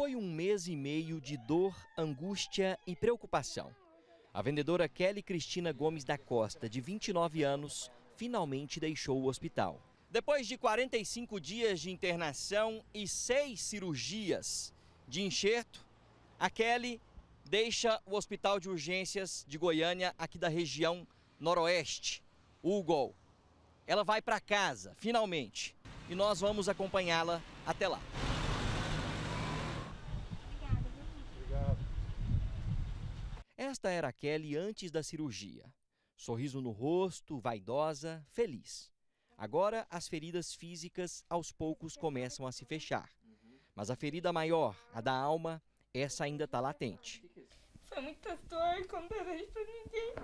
Foi um mês e meio de dor, angústia e preocupação. A vendedora Kelly Cristina Gomes da Costa, de 29 anos, finalmente deixou o hospital. Depois de 45 dias de internação e seis cirurgias de enxerto, a Kelly deixa o Hospital de Urgências de Goiânia, aqui da região noroeste, o Ela vai para casa, finalmente, e nós vamos acompanhá-la até lá. Esta era a Kelly antes da cirurgia. Sorriso no rosto, vaidosa, feliz. Agora as feridas físicas aos poucos começam a se fechar. Mas a ferida maior, a da alma, essa ainda está latente. Foi muita dor, com desejo pra ninguém.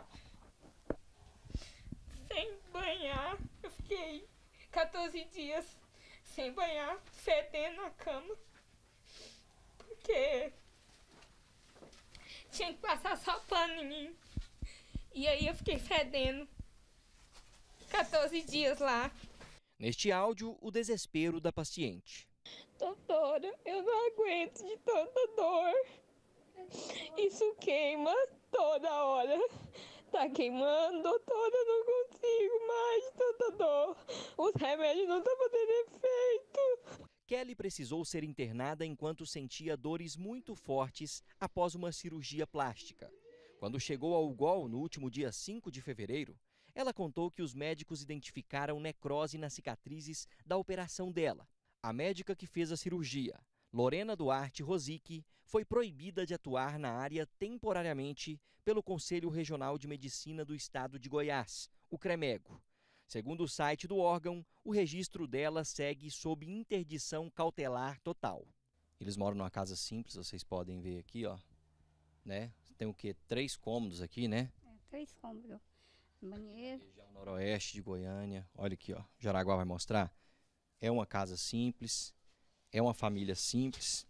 Sem banhar, eu fiquei 14 dias sem banhar, fedendo a cama. Porque tinha que passar só paninho. E aí eu fiquei fedendo 14 dias lá. Neste áudio, o desespero da paciente. Doutora, eu não aguento de tanta dor. Isso queima toda hora. Tá queimando, doutora, eu não consigo mais de tanta dor. Os remédios não estão fazendo efeito. Kelly precisou ser internada enquanto sentia dores muito fortes após uma cirurgia plástica. Quando chegou ao UGOL no último dia 5 de fevereiro, ela contou que os médicos identificaram necrose nas cicatrizes da operação dela. A médica que fez a cirurgia, Lorena Duarte Rosic, foi proibida de atuar na área temporariamente pelo Conselho Regional de Medicina do Estado de Goiás, o CREMEGO, Segundo o site do órgão, o registro dela segue sob interdição cautelar total. Eles moram numa casa simples, vocês podem ver aqui, ó. Né? Tem o quê? Três cômodos aqui, né? É, três cômodos. Banheiro. Região noroeste de Goiânia. Olha aqui, ó. Jaraguá vai mostrar. É uma casa simples. É uma família simples.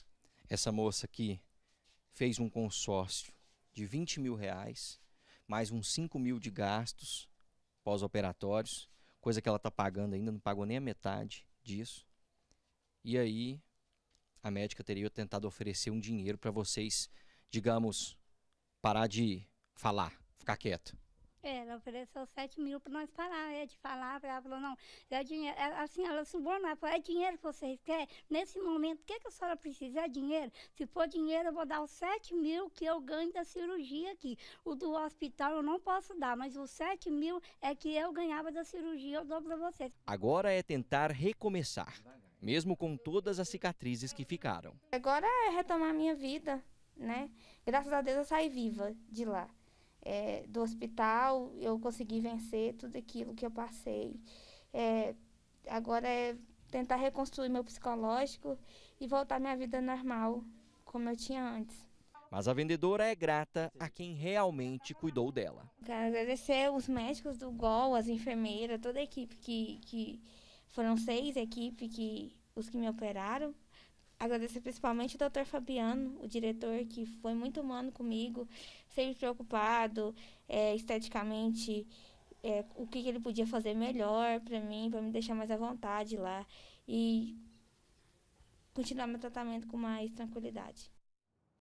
Essa moça aqui fez um consórcio de 20 mil reais, mais uns 5 mil de gastos pós-operatórios, coisa que ela está pagando ainda, não pagou nem a metade disso. E aí a médica teria tentado oferecer um dinheiro para vocês, digamos, parar de falar, ficar quieto. Ela ofereceu 7 mil para nós parar é, de falar. Ela falou, não, é dinheiro. Ela, assim, ela subornou, falou, é dinheiro que vocês querem? Nesse momento, o que, que a senhora precisa? É dinheiro? Se for dinheiro, eu vou dar os 7 mil que eu ganho da cirurgia aqui. O do hospital eu não posso dar, mas os 7 mil é que eu ganhava da cirurgia, eu dou para vocês. Agora é tentar recomeçar, mesmo com todas as cicatrizes que ficaram. Agora é retomar minha vida, né? Graças a Deus eu saí viva de lá é, do hospital, eu consegui vencer tudo aquilo que eu passei. É, agora é tentar reconstruir meu psicológico e voltar à minha vida normal, como eu tinha antes. Mas a vendedora é grata a quem realmente cuidou dela. Quero agradecer os médicos do GOL, as enfermeiras, toda a equipe que, que foram seis equipes que os que me operaram. Agradecer principalmente ao Dr. Fabiano, o diretor, que foi muito humano comigo, sempre preocupado é, esteticamente, é, o que, que ele podia fazer melhor para mim, para me deixar mais à vontade lá e continuar meu tratamento com mais tranquilidade.